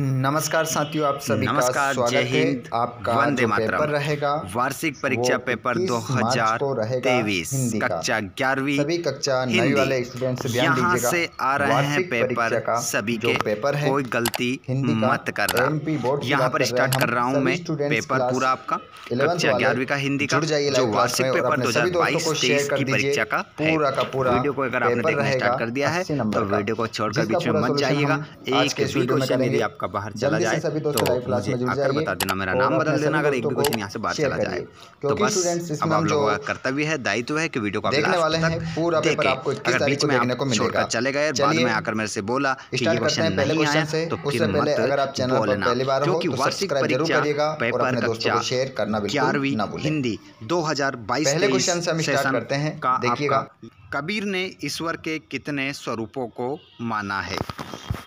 नमस्कार साथियों आप सभी नमस्कार का स्वागत है आपका वंदे मातरम पेपर रहेगा वार्षिक परीक्षा पेपर दो हजार तेईस कक्षा ग्यारहवीं सभी कक्षा नई वाले स्टूडेंट्स दीजिएगा से आ रहे हैं पेपर का सभी के पेपर है कोई गलती मत कर करना यहाँ पर स्टार्ट कर रहा हूँ मैं पेपर पूरा आपका कक्षा ग्यारहवीं का हिंदी का जो वार्षिक पेपर दो हजार बाईस तेईस की परीक्षा का पूरा का पूरा वीडियो को अगर आपने देखना स्टार्ट कर दिया है तो वीडियो को छोड़कर बीच में मत जाइएगा एक वीडियो आपका बाहर चला जाए तो मुझे आकर बता देना मेरा नाम बदल देना अगर एक भी क्वेश्चन यहाँ से बाहर चला जाए तो बस अब आप लोगों का कर्तव्य है दायित्व है कि वीडियो को देखने वाले हैं पूरा अगर बीच में आपको छोड़कर चले गए बाद में आकर मेरे से बोला कि ये क्वेश्चन नहीं आया तो फिर मत अगर आप चैनल पर पहली बार हो तो सब्सक्राइब जरूर करिएगा और शेयर करना बिल्कुल ना भूलें हिंदी 2022 पहले क्वेश्चन से हम स्टार्ट करते हैं देखिएगा कबीर ने ईश्वर के कितने स्वरूपों को माना है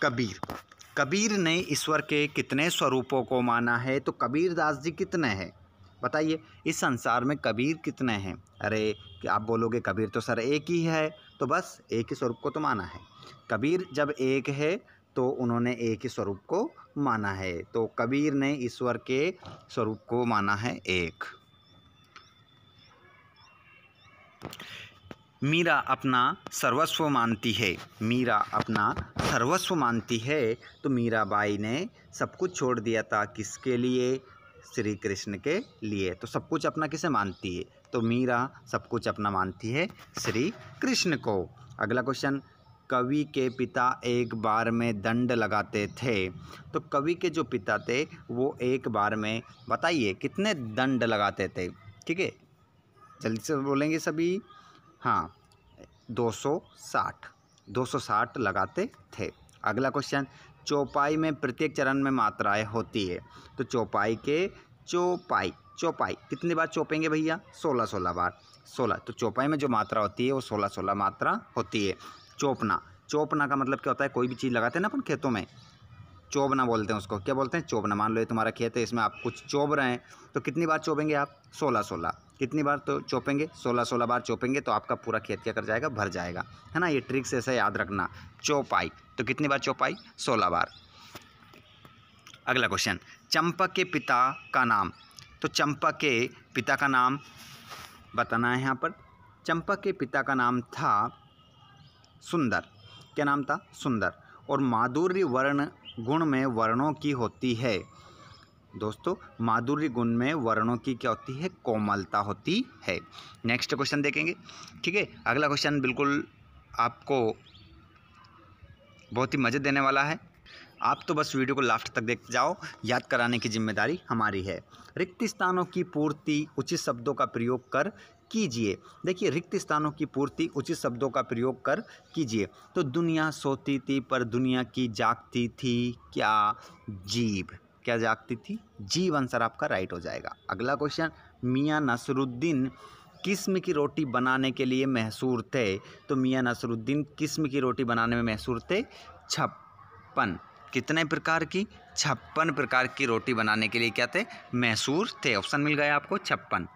कबीर कबीर ने ईश्वर के कितने स्वरूपों को माना है तो कबीर दास जी कितने हैं बताइए इस संसार में कबीर कितने हैं अरे कि आप बोलोगे कबीर तो सर एक ही है तो बस एक ही स्वरूप को तो माना है कबीर जब एक है तो उन्होंने एक ही स्वरूप को माना है तो कबीर ने ईश्वर के स्वरूप को माना है एक मीरा अपना सर्वस्व मानती है मीरा अपना सर्वस्व मानती है तो मीरा बाई ने सब कुछ छोड़ दिया था किसके लिए श्री कृष्ण के लिए तो सब कुछ अपना किसे मानती है तो मीरा सब कुछ अपना मानती है श्री कृष्ण को अगला क्वेश्चन कवि के पिता एक बार में दंड लगाते थे तो कवि के जो पिता थे वो एक बार में बताइए कितने दंड लगाते थे ठीक है जल्दी से बोलेंगे सभी हाँ 260 260 लगाते थे अगला क्वेश्चन चौपाई में प्रत्येक चरण में मात्राएं होती है तो चौपाई के चौपाई चौपाई कितनी बार चौपेंगे भैया सोलह सोलह बार सोलह तो चौपाई में जो मात्रा होती है वो सोलह सोलह मात्रा होती है चौपना चौपना का मतलब क्या होता है कोई भी चीज़ लगाते हैं ना अपन खेतों में चौबना बोलते हैं उसको क्या बोलते हैं चौबना मान लो ये तुम्हारा खेत है इसमें आप कुछ चौब रहे हैं तो कितनी बार चौबेंगे आप सोलह सोलह कितनी बार तो चोपेंगे सोलह सोलह बार चौपेंगे तो आपका पूरा खेत क्या कर जाएगा भर जाएगा है ना ये ट्रिक्स ऐसा याद रखना चौपाई तो कितनी बार चौपाई सोलह बार अगला क्वेश्चन चंपक के पिता का नाम तो चंपक के पिता का नाम बताना है यहाँ पर चंपक के पिता का नाम था सुंदर क्या नाम था सुंदर और माधुर्य वर्ण गुण में वर्णों की होती है दोस्तों माधुर्य गुण में वर्णों की क्या होती है कोमलता होती है नेक्स्ट क्वेश्चन देखेंगे ठीक है अगला क्वेश्चन बिल्कुल आपको बहुत ही मज़े देने वाला है आप तो बस वीडियो को लास्ट तक देखते जाओ याद कराने की जिम्मेदारी हमारी है रिक्त स्थानों की पूर्ति उचित शब्दों का प्रयोग कर कीजिए देखिए रिक्त स्थानों की पूर्ति उचित शब्दों का प्रयोग कर कीजिए तो दुनिया सोती थी पर दुनिया की जागती थी क्या जीव क्या जागती थी जीव आंसर आपका राइट हो जाएगा अगला क्वेश्चन मियाँ नसरुद्दीन किस्म की रोटी बनाने के लिए मशहूर थे तो मियाँ नसरुद्दीन किस्म की रोटी बनाने में मशहूर थे छप्पन कितने प्रकार की छप्पन प्रकार की रोटी बनाने के लिए क्या थे मशहूर थे ऑप्शन मिल गया आपको छप्पन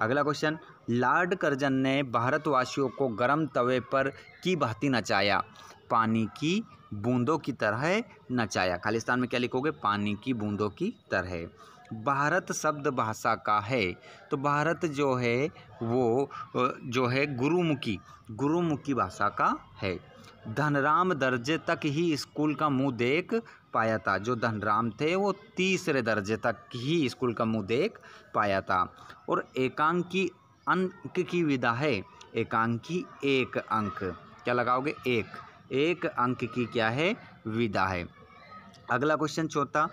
अगला क्वेश्चन लॉर्ड कर्जन ने भारतवासियों को गर्म तवे पर की भांति नचाया पानी की बूंदों की तरह नचाया खालिस्तान में क्या लिखोगे पानी की बूंदों की तरह भारत शब्द भाषा का है तो भारत जो है वो जो है गुरुमुखी गुरुमुखी भाषा का है धनराम दर्जे तक ही स्कूल का मुंह देख पाया था जो धनराम थे वो तीसरे दर्जे तक ही स्कूल का मुंह देख पाया था और एकांकी अंक की विधा है एकांकी एक अंक क्या लगाओगे एक एक अंक की क्या है विदा है अगला क्वेश्चन चौथा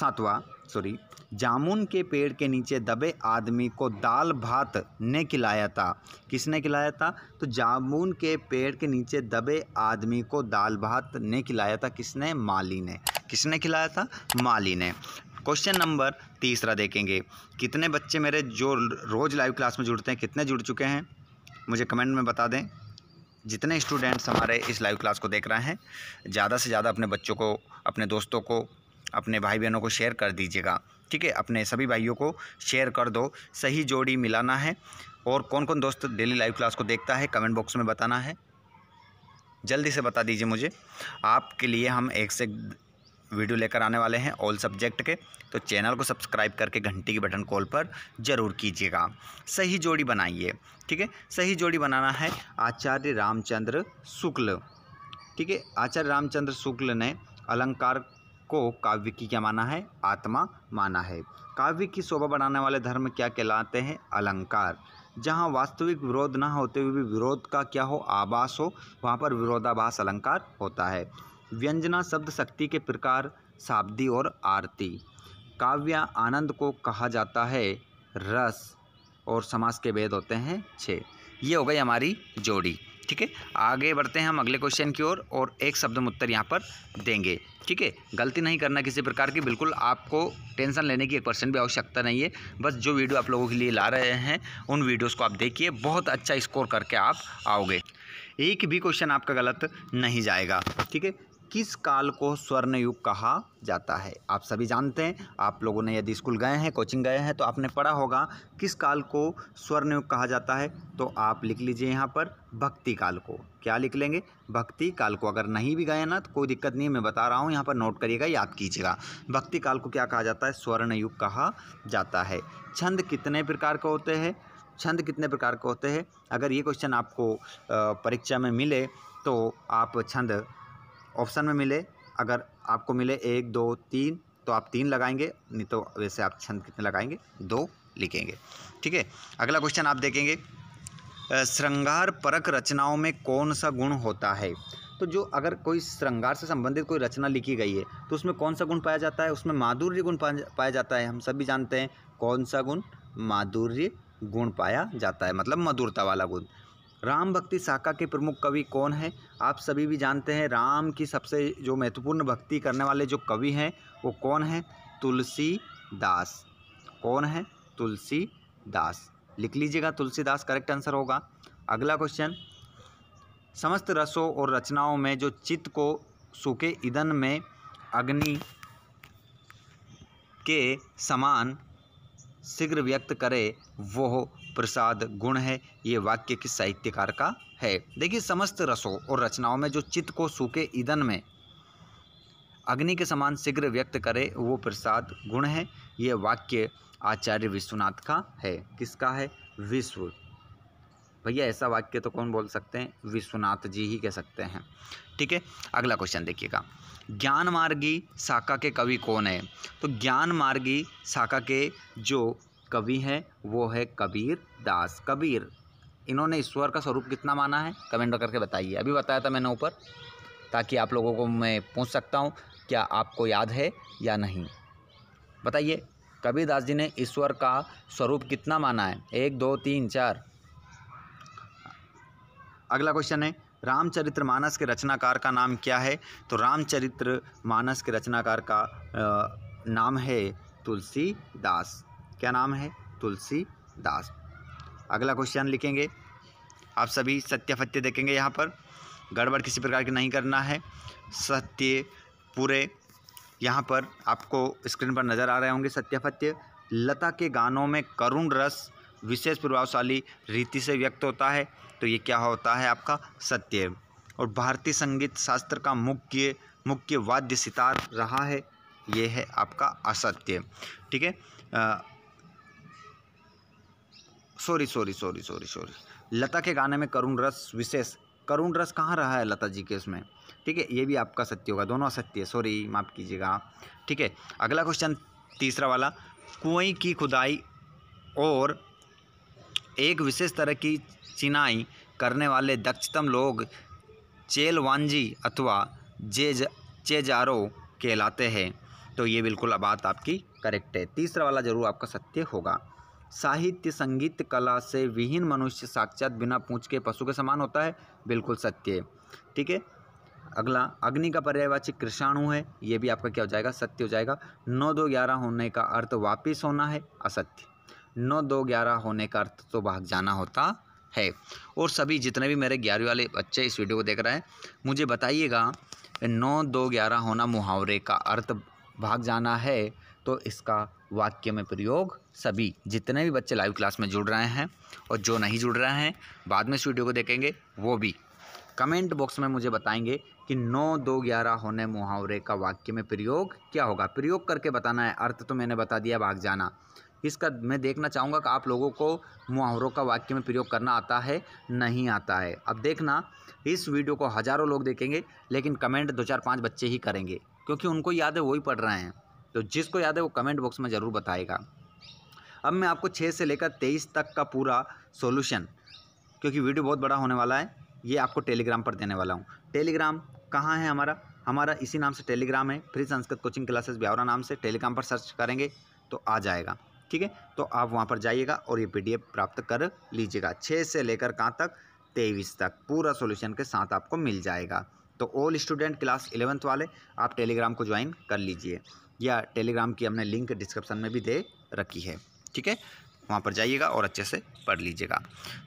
सातवां सॉरी जामुन के पेड़ के नीचे दबे आदमी को दाल भात ने खिलाया था किसने खिलाया था तो जामुन के पेड़ के नीचे दबे आदमी को दाल भात ने खिलाया था किसने माली ने किसने खिलाया था माली ने क्वेश्चन नंबर तीसरा देखेंगे कितने बच्चे मेरे जो रोज़ लाइव क्लास में जुड़ते हैं कितने जुड़ चुके हैं मुझे कमेंट में बता दें जितने स्टूडेंट्स हमारे इस लाइव क्लास को देख रहे हैं ज़्यादा से ज़्यादा अपने बच्चों को अपने दोस्तों को अपने भाई बहनों को शेयर कर दीजिएगा ठीक है अपने सभी भाइयों को शेयर कर दो सही जोड़ी मिलाना है और कौन कौन दोस्त डेली लाइव क्लास को देखता है कमेंट बॉक्स में बताना है जल्दी से बता दीजिए मुझे आपके लिए हम एक से वीडियो लेकर आने वाले हैं ऑल सब्जेक्ट के तो चैनल को सब्सक्राइब करके घंटी के बटन कॉल पर ज़रूर कीजिएगा सही जोड़ी बनाइए ठीक है सही जोड़ी बनाना है आचार्य रामचंद्र शुक्ल ठीक है आचार्य रामचंद्र शुक्ल ने अलंकार को काव्य की क्या माना है आत्मा माना है काव्य की शोभा बढ़ाने वाले धर्म क्या कहलाते हैं अलंकार जहाँ वास्तविक विरोध ना होते हुए भी विरोध का क्या हो आभास हो वहाँ पर विरोधाभास अलंकार होता है व्यंजना शब्द शक्ति के प्रकार शाब्दी और आरती काव्य आनंद को कहा जाता है रस और समास के भेद होते हैं छः ये हो गई हमारी जोड़ी ठीक है आगे बढ़ते हैं हम अगले क्वेश्चन की ओर और, और एक शब्द में उत्तर यहाँ पर देंगे ठीक है गलती नहीं करना किसी प्रकार की बिल्कुल आपको टेंशन लेने की एक परसेंट भी आवश्यकता नहीं है बस जो वीडियो आप लोगों के लिए ला रहे हैं उन वीडियोज़ को आप देखिए बहुत अच्छा स्कोर करके आप आओगे एक भी क्वेश्चन आपका गलत नहीं जाएगा ठीक है किस काल को स्वर्ण युग कहा जाता है आप सभी जानते हैं आप लोगों ने यदि स्कूल गए हैं कोचिंग गए हैं तो आपने पढ़ा होगा किस काल को स्वर्ण युग कहा जाता है तो आप लिख लीजिए यहाँ पर भक्ति काल को क्या लिख लेंगे भक्ति काल को अगर नहीं भी गए ना तो कोई दिक्कत नहीं है मैं बता रहा हूँ यहाँ पर नोट करिएगा याद कीजिएगा भक्ति काल को क्या कहा जाता है स्वर्ण युग कहा जाता है छंद कितने प्रकार के होते हैं छंद कितने प्रकार के होते हैं अगर ये क्वेश्चन आपको परीक्षा में मिले तो आप छंद ऑप्शन में मिले अगर आपको मिले एक दो तीन तो आप तीन लगाएंगे नहीं तो वैसे आप छंद कितने लगाएंगे दो लिखेंगे ठीक है अगला क्वेश्चन आप देखेंगे श्रृंगार परक रचनाओं में कौन सा गुण होता है तो जो अगर कोई श्रृंगार से संबंधित कोई रचना लिखी गई है तो उसमें कौन सा गुण पाया जाता है उसमें माधुर्य गुण पाया जाता है हम सभी जानते हैं कौन सा गुण माधुर्य गुण पाया जाता है मतलब मधुरता वाला गुण राम भक्ति शाखा के प्रमुख कवि कौन है आप सभी भी जानते हैं राम की सबसे जो महत्वपूर्ण भक्ति करने वाले जो कवि हैं वो कौन है तुलसी दास कौन है तुलसी दास लिख लीजिएगा तुलसीदास करेक्ट आंसर होगा अगला क्वेश्चन समस्त रसों और रचनाओं में जो चित्त को सूखे ईंधन में अग्नि के समान शीघ्र व्यक्त करे वह प्रसाद गुण है ये वाक्य किस साहित्यकार का है देखिए समस्त रसों और रचनाओं में जो चित्त को सूखे ईंधन में अग्नि के समान शीघ्र व्यक्त करे वो प्रसाद गुण है ये वाक्य आचार्य विश्वनाथ का है किसका है विश्व भैया ऐसा वाक्य तो कौन बोल सकते हैं विश्वनाथ जी ही कह सकते हैं ठीक है अगला क्वेश्चन देखिएगा ज्ञान मार्गी शाखा के कवि कौन है तो ज्ञान मार्गी शाखा के जो कवि हैं वो है कबीर दास कबीर इन्होंने ईश्वर का स्वरूप कितना माना है कमेंट करके बताइए अभी बताया था मैंने ऊपर ताकि आप लोगों को मैं पूछ सकता हूँ क्या आपको याद है या नहीं बताइए कबीरदास जी ने ईश्वर का स्वरूप कितना माना है एक दो तीन चार अगला क्वेश्चन है रामचरित्र मानस के रचनाकार का नाम क्या है तो रामचरित्र मानस के रचनाकार का नाम है तुलसीदास क्या नाम है तुलसी दास अगला क्वेश्चन लिखेंगे आप सभी सत्य फत्य देखेंगे यहाँ पर गड़बड़ किसी प्रकार की नहीं करना है सत्य पूरे यहाँ पर आपको स्क्रीन पर नज़र आ रहे होंगे सत्य फत्य लता के गानों में करुण रस विशेष प्रभावशाली रीति से व्यक्त होता है तो ये क्या होता है आपका सत्य और भारतीय संगीत शास्त्र का मुख्य मुख्य वाद्य सितार रहा है ये है आपका असत्य ठीक है sorry sorry sorry sorry sorry Lata के गाने में करुण रस विशेष करुण रस कहाँ रहा है लता जी के उसमें ठीक है ये भी आपका सत्य होगा दोनों असत्य है सॉरी माफ़ कीजिएगा ठीक है अगला क्वेश्चन तीसरा वाला कुएं की खुदाई और एक विशेष तरह की चिनाई करने वाले दक्षतम लोग चेलवांजी अथवा जेज चेजारो कहलाते हैं तो ये बिल्कुल बात आपकी करेक्ट है तीसरा वाला ज़रूर आपका सत्य होगा साहित्य संगीत कला से विहीन मनुष्य साक्षात बिना पूछ के पशु के समान होता है बिल्कुल सत्य है ठीक है अगला अग्नि का पर्यायवाची कृषाणु है ये भी आपका क्या हो जाएगा सत्य हो जाएगा नौ दो ग्यारह होने का अर्थ वापिस होना है असत्य नौ दो ग्यारह होने का अर्थ तो भाग जाना होता है और सभी जितने भी मेरे ग्यारहवीं वाले बच्चे इस वीडियो को देख रहे हैं मुझे बताइएगा नौ दो ग्यारह होना मुहावरे का अर्थ भाग जाना है तो इसका वाक्य में प्रयोग सभी जितने भी बच्चे लाइव क्लास में जुड़ रहे हैं और जो नहीं जुड़ रहे हैं बाद में इस वीडियो को देखेंगे वो भी कमेंट बॉक्स में मुझे बताएंगे कि नौ दो ग्यारह होने मुहावरे का वाक्य में प्रयोग क्या होगा प्रयोग करके बताना है अर्थ तो मैंने बता दिया भाग जाना इसका मैं देखना चाहूँगा कि आप लोगों को मुहावरों का वाक्य में प्रयोग करना आता है नहीं आता है अब देखना इस वीडियो को हज़ारों लोग देखेंगे लेकिन कमेंट दो चार पाँच बच्चे ही करेंगे क्योंकि उनको याद है वही पढ़ रहे हैं तो जिसको याद है वो कमेंट बॉक्स में ज़रूर बताएगा अब मैं आपको छः से लेकर तेईस तक का पूरा सोल्यूशन क्योंकि वीडियो बहुत बड़ा होने वाला है ये आपको टेलीग्राम पर देने वाला हूँ टेलीग्राम कहाँ है हमारा हमारा इसी नाम से टेलीग्राम है free Sanskrit coaching classes Biaora नाम से टेलीग्राम पर सर्च करेंगे तो आ जाएगा ठीक है तो आप वहाँ पर जाइएगा और ये पी प्राप्त कर लीजिएगा छः से लेकर कहाँ तक तेईस तक पूरा सोल्यूशन के साथ आपको मिल जाएगा तो ऑल स्टूडेंट क्लास इलेवंथ वाले आप टेलीग्राम को ज्वाइन कर लीजिए या टेलीग्राम की हमने लिंक डिस्क्रिप्शन में भी दे रखी है ठीक है वहाँ पर जाइएगा और अच्छे से पढ़ लीजिएगा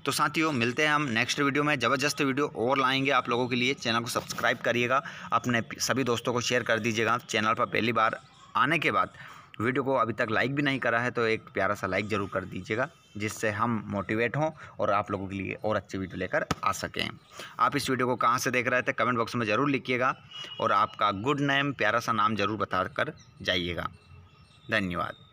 तो साथियों मिलते हैं हम नेक्स्ट वीडियो में ज़बरदस्त वीडियो और लाएंगे आप लोगों के लिए चैनल को सब्सक्राइब करिएगा अपने सभी दोस्तों को शेयर कर दीजिएगा चैनल पर पहली बार आने के बाद वीडियो को अभी तक लाइक भी नहीं करा है तो एक प्यारा सा लाइक ज़रूर कर दीजिएगा जिससे हम मोटिवेट हों और आप लोगों के लिए और अच्छी वीडियो लेकर आ सकें आप इस वीडियो को कहाँ से देख रहे थे कमेंट बॉक्स में ज़रूर लिखिएगा और आपका गुड नेम प्यारा सा नाम ज़रूर बता कर जाइएगा धन्यवाद